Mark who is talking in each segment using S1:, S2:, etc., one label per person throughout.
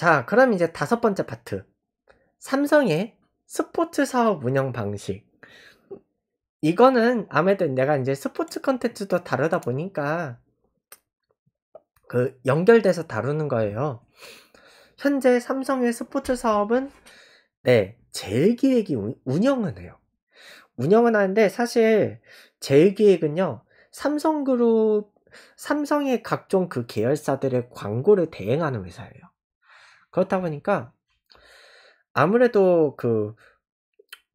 S1: 자, 그럼 이제 다섯 번째 파트. 삼성의 스포츠 사업 운영 방식. 이거는 아무래도 내가 이제 스포츠 컨텐츠도 다루다 보니까 그 연결돼서 다루는 거예요. 현재 삼성의 스포츠 사업은 네, 제일기획이 운영은 해요. 운영은 하는데 사실 제일기획은요. 삼성그룹 삼성의 각종 그 계열사들의 광고를 대행하는 회사예요. 그렇다 보니까 아무래도 그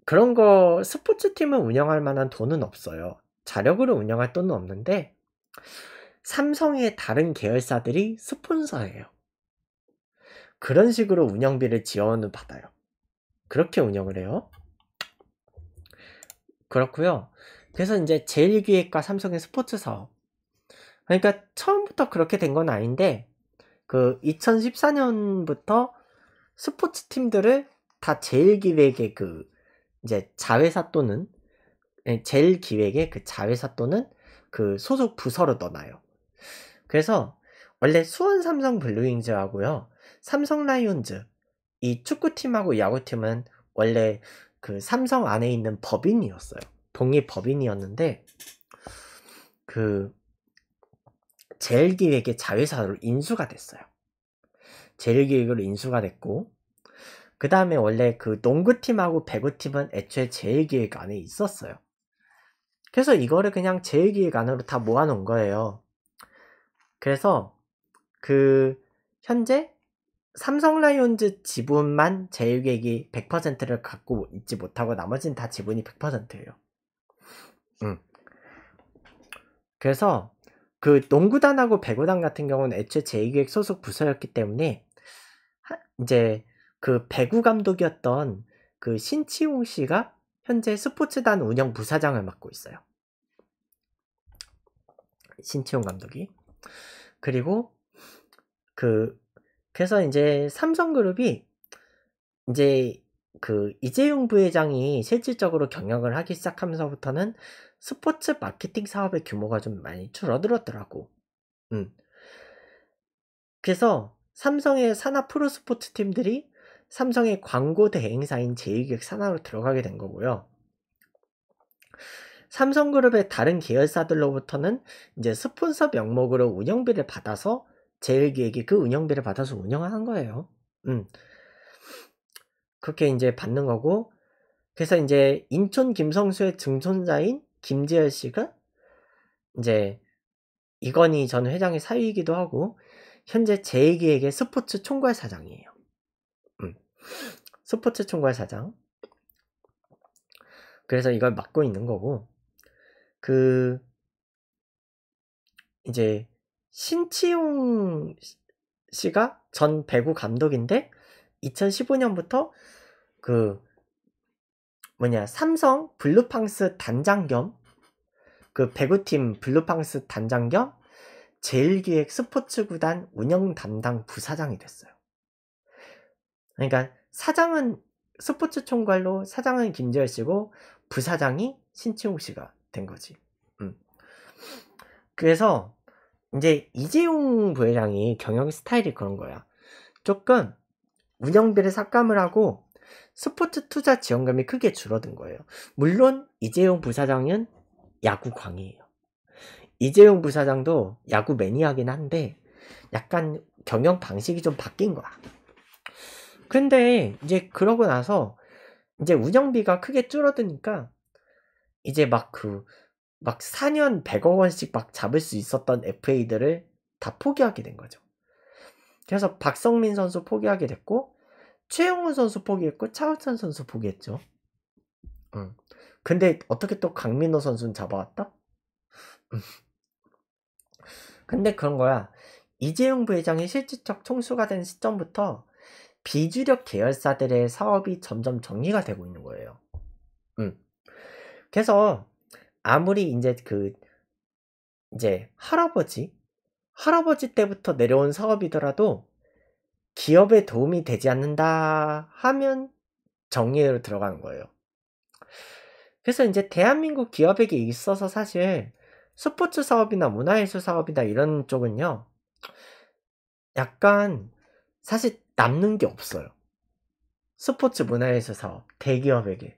S1: 그런 거 스포츠 팀을 운영할 만한 돈은 없어요. 자력으로 운영할 돈은 없는데 삼성의 다른 계열사들이 스폰서예요. 그런 식으로 운영비를 지원을 받아요. 그렇게 운영을 해요. 그렇고요. 그래서 이제 제1기획과 삼성의 스포츠 사업. 그러니까 처음부터 그렇게 된 건 아닌데 그 2014년부터 스포츠 팀들을 다 제일 기획의 그 이제 자회사 또는 예, 제일 기획의 그 자회사 또는 그 소속 부서로 떠나요. 그래서 원래 수원 삼성 블루윙즈하고요, 삼성 라이온즈 이 축구팀하고 야구팀은 원래 그 삼성 안에 있는 법인이었어요. 독립 법인이었는데 그 제일기획의 자회사로 인수가 됐어요. 제일기획으로 인수가 됐고 그 다음에 원래 그 농구팀하고 배구팀은 애초에 제일기획 안에 있었어요. 그래서 이거를 그냥 제일기획 안으로 다 모아놓은 거예요. 그래서 그 현재 삼성 라이온즈 지분만 제일기획이 100%를 갖고 있지 못하고 나머지는 다 지분이 100%예요. 음. 그래서 그 농구단하고 배구단 같은 경우는 애초에 제2기획 소속 부서였기 때문에 이제 그 배구 감독이었던 그 신치홍 씨가 현재 스포츠단 운영 부사장을 맡고 있어요. 신치홍 감독이. 그리고 그 그래서 이제 삼성그룹이 이제 그 이재용 부회장이 실질적으로 경영을 하기 시작하면서부터는 스포츠 마케팅 사업의 규모가 좀 많이 줄어들었더라고. 음. 그래서 삼성의 산하 프로스포츠 팀들이 삼성의 광고 대행사인 제2기획 산하로 들어가게 된 거고요. 삼성그룹의 다른 계열사들로부터는 이제 스폰서 명목으로 운영비를 받아서 제1기획이 그 운영비를 받아서 운영한 거예요. 음. 그렇게 이제 받는 거고 그래서 이제 인천 김성수의 증손자인 김재열 씨가 이제 이건희 전 회장의 사위이기도 하고 현재 제이기에게 스포츠 총괄 사장이에요. 음. 스포츠 총괄 사장. 그래서 이걸 맡고 있는 거고 그 이제 신치용 씨가 전 배구 감독인데 2015년부터 그 뭐냐 삼성 블루팡스 단장 겸 그 배구팀 블루팡스 단장 겸 제일기획 스포츠구단 운영 담당 부사장이 됐어요. 그러니까 사장은 스포츠 총괄로 사장은 김재열 씨고 부사장이 신채호 씨가 된 거지. 음. 그래서 이제 이재용 부회장이 경영 스타일이 그런 거야. 조금 운영비를 삭감을 하고 스포츠 투자 지원금이 크게 줄어든 거예요. 물론 이재용 부사장은 야구 광이에요. 이재용 부사장도 야구 매니아긴 한데 약간 경영 방식이 좀 바뀐 거야. 근데 이제 그러고 나서 이제 운영비가 크게 줄어드니까 이제 막 그막 4년 그 100억 원씩 막 잡을 수 있었던 FA들을 다 포기하게 된 거죠. 그래서 박성민 선수 포기하게 됐고 최영훈 선수 포기했고 차우찬 선수 포기했죠. 음. 근데 어떻게 또 강민호 선수는 잡아왔다? 음. 근데 그런 거야. 이재용 부회장이 실질적 총수가 된 시점부터 비주력 계열사들의 사업이 점점 정리가 되고 있는 거예요. 음. 그래서 아무리 이제 그 이제 할아버지 할아버지 때부터 내려온 사업이더라도 기업에 도움이 되지 않는다 하면 정리로 들어가는 거예요. 그래서 이제 대한민국 기업에게 있어서 사실 스포츠 사업이나 문화예술 사업이나 이런 쪽은요, 약간 사실 남는 게 없어요. 스포츠 문화예술 사업, 대기업에게.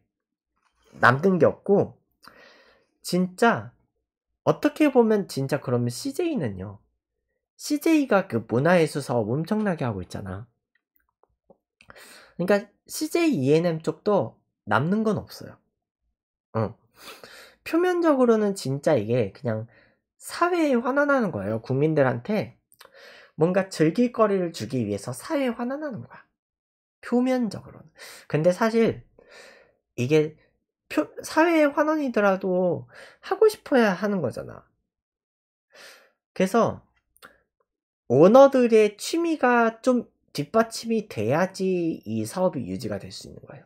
S1: 남는 게 없고, 진짜, 어떻게 보면 진짜 그러면 CJ는요, CJ가 그 문화예술 사업 엄청나게 하고 있잖아. 그러니까 CJ E&M n 쪽도 남는 건 없어요. 응. 어. 표면적으로는 진짜 이게 그냥 사회에 환원하는 거예요. 국민들한테 뭔가 즐길 거리를 주기 위해서 사회에 환원하는 거야. 표면적으로는. 근데 사실 이게 표, 사회의 환원이더라도 하고 싶어야 하는 거잖아. 그래서 오너들의 취미가 좀 뒷받침이 돼야지 이 사업이 유지가 될 수 있는 거예요.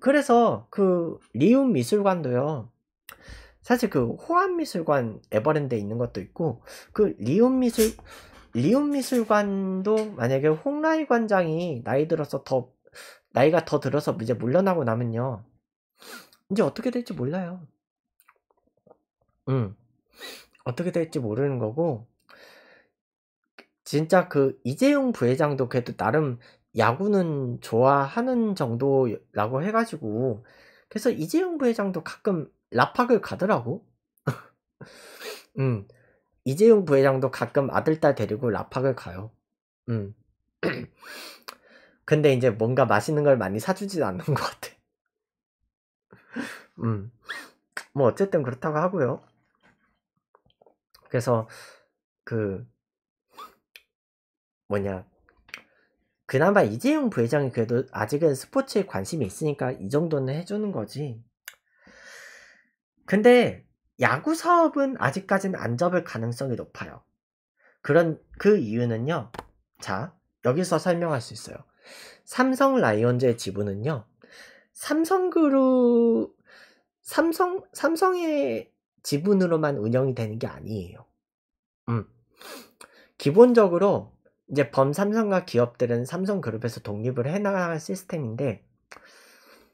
S1: 그래서 그 리움 미술관도요. 사실 그 호암 미술관 에버랜드에 있는 것도 있고 그 리움 미술 리움 미술관도 만약에 홍라이 관장이 나이 들어서 더 나이가 더 들어서 이제 물러나고 나면요. 이제 어떻게 될지 몰라요. 음. 어떻게 될지 모르는 거고 진짜 그 이재용 부회장도 그래도 나름 야구는 좋아하는 정도라고 해가지고 그래서 이재용 부회장도 가끔 라팍을 가더라고. 음 이재용 부회장도 가끔 아들 딸 데리고 라팍을 가요. 음 근데 이제 뭔가 맛있는 걸 많이 사주진 않는 것 같아. 음. 뭐 어쨌든 그렇다고 하고요. 그래서 그 뭐냐 그나마 이재용 부회장이 그래도 아직은 스포츠에 관심이 있으니까 이 정도는 해주는 거지. 근데 야구 사업은 아직까지는 안 접을 가능성이 높아요. 그런 그 이유는요. 자, 여기서 설명할 수 있어요. 삼성 라이온즈의 지분은요. 삼성그룹 삼성 삼성의 지분으로만 운영이 되는 게 아니에요. 음. 기본적으로 이제 범삼성과 기업들은 삼성그룹에서 독립을 해나갈 시스템인데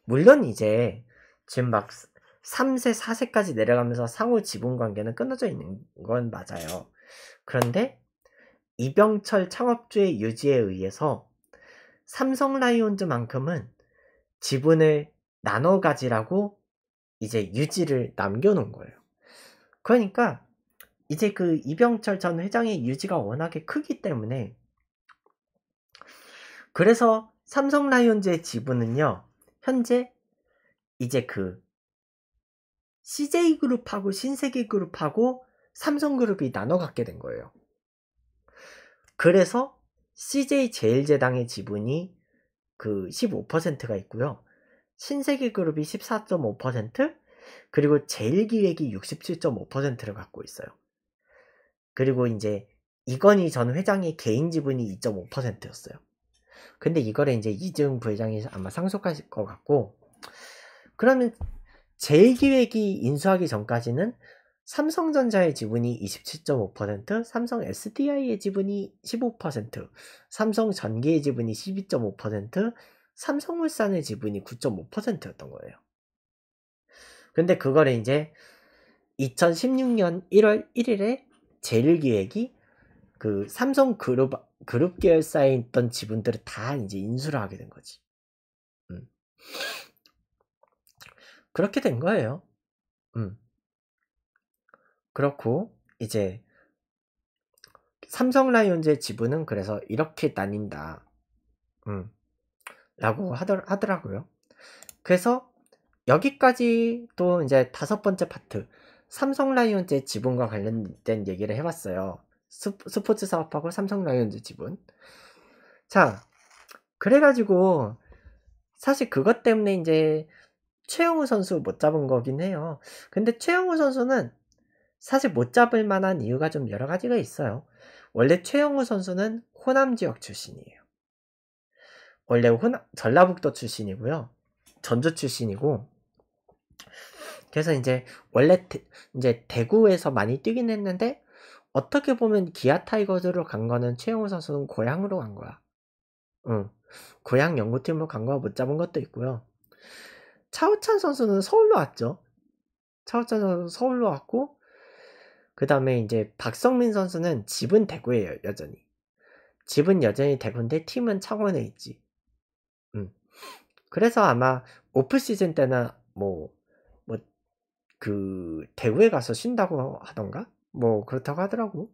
S1: 물론 이제 지금 막 3세, 4세까지 내려가면서 상호 지분 관계는 끊어져 있는 건 맞아요. 그런데 이병철 창업주의 유지에 의해서 삼성 라이온즈만큼은 지분을 나눠 가지라고 이제 유지를 남겨놓은 거예요. 그러니까 이제 그 이병철 전 회장의 유지가 워낙에 크기 때문에 그래서 삼성 라이온즈의 지분은요, 현재 이제 그 CJ 그룹하고 신세계 그룹하고 삼성 그룹이 나눠 갖게 된 거예요. 그래서 CJ 제일제당의 지분이 그 15%가 있고요. 신세계 그룹이 14.5% 그리고 제일기획이 67.5%를 갖고 있어요. 그리고 이제 이건희 전 회장의 개인 지분이 2.5%였어요. 근데 이거를 이제 이재용 부회장이 아마 상속하실 것 같고 그러면 제일기획이 인수하기 전까지는 삼성전자의 지분이 27.5%, 삼성 SDI의 지분이 15%, 삼성전기의 지분이 12.5%, 삼성물산의 지분이 9.5%였던 거예요. 근데 그거를 이제 2016년 1월 1일에 제일기획이 그 삼성그룹 그룹 계열사에 있던 지분들을 다 이제 인수를 하게 된 거지. 음. 그렇게 된 거예요. 음. 그렇고 이제 삼성 라이온즈의 지분은 그래서 이렇게 나뉜다. 음. 라고 하더, 하더라고요. 그래서 여기까지 또 이제 다섯 번째 파트 삼성 라이온즈의 지분과 관련된 얘기를 해봤어요. 스포츠 사업하고 삼성 라이온즈 지분. 자, 그래가지고 사실 그것 때문에 이제 최영우 선수 못 잡은 거긴 해요. 근데 최영우 선수는 사실 못 잡을 만한 이유가 좀 여러 가지가 있어요. 원래 최영우 선수는 호남 지역 출신이에요. 원래 호남, 전라북도 출신이고요. 전주 출신이고. 그래서 이제 원래 대, 이제 대구에서 많이 뛰긴 했는데 어떻게 보면 기아 타이거즈로 간 거는 최영우 선수는 고향으로 간 거야. 응. 고향 연구팀으로 간 거야 못 잡은 것도 있고요. 차우찬 선수는 서울로 왔죠. 차우찬 선수 는 서울로 왔고 그 다음에 이제 박성민 선수는 집은 대구예요 여전히. 집은 여전히 대구인데 팀은 창원에 있지. 음. 그래서 아마 오프 시즌 때나 뭐 뭐 그 대구에 가서 쉰다고 하던가 뭐 그렇다고 하더라고.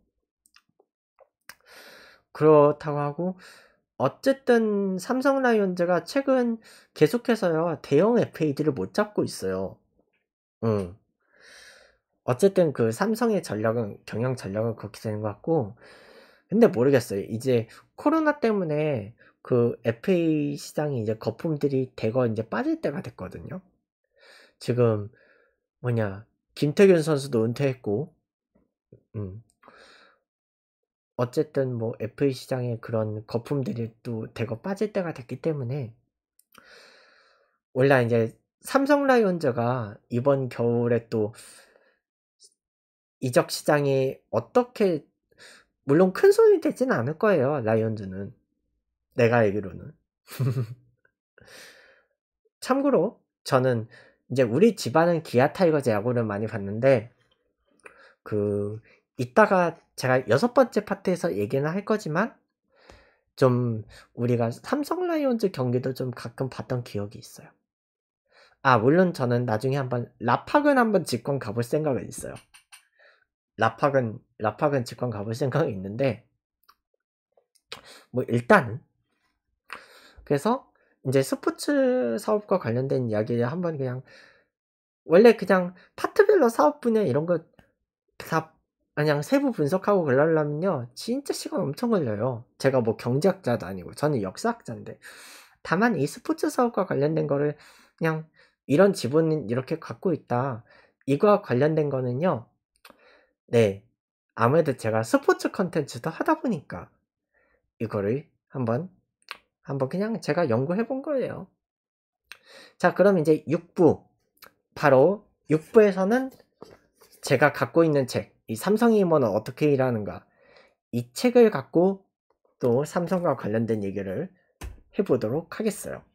S1: 그렇다고 하고 어쨌든 삼성 라이온즈가 최근 계속해서요 대형 f a 들를못 잡고 있어요. 응. 어쨌든 그 삼성의 전략은 경영 전략은 그렇게 되는 것 같고 근데 모르겠어요. 이제 코로나 때문에 그 FA 시장이 이제 거품들이 대거 이제 빠질 때가 됐거든요. 지금 뭐냐 김태균 선수도 은퇴했고 음. 어쨌든 뭐 애플 시장에 그런 거품들이 또 대거 빠질 때가 됐기 때문에 원래 이제 삼성 라이온즈가 이번 겨울에 또 이적 시장이 어떻게 물론 큰 손이 되진 않을 거예요 라이온즈는 내가 알기로는 참고로 저는 이제 우리 집안은 기아 타이거즈 야구를 많이 봤는데 그 이따가 제가 여섯 번째 파트에서 얘기는 할 거지만 좀 우리가 삼성 라이온즈 경기도 좀 가끔 봤던 기억이 있어요. 아 물론 저는 나중에 한번 라팍은 한번 직관 가볼 생각은 있어요. 라팍은 라팍은 직관 가볼 생각이 있는데 뭐일단 그래서 이제 스포츠 사업과 관련된 이야기를 한번 그냥 원래 그냥 파트별로 사업 분야 이런 거다 그냥 세부 분석하고 그러려면요 진짜 시간 엄청 걸려요 제가 뭐 경제학자도 아니고 저는 역사학자인데 다만 이 스포츠 사업과 관련된 거를 그냥 이런 지분은 이렇게 갖고 있다 이거와 관련된 거는요 네 아무래도 제가 스포츠 컨텐츠도 하다 보니까 이거를 한번 한번 그냥 제가 연구해 본 거예요 자 그럼 이제 6부 바로 6부에서는 제가 갖고 있는 책이 삼성 임원은 어떻게 일하는가 이 책을 갖고 또 삼성과 관련된 얘기를 해보도록 하겠어요.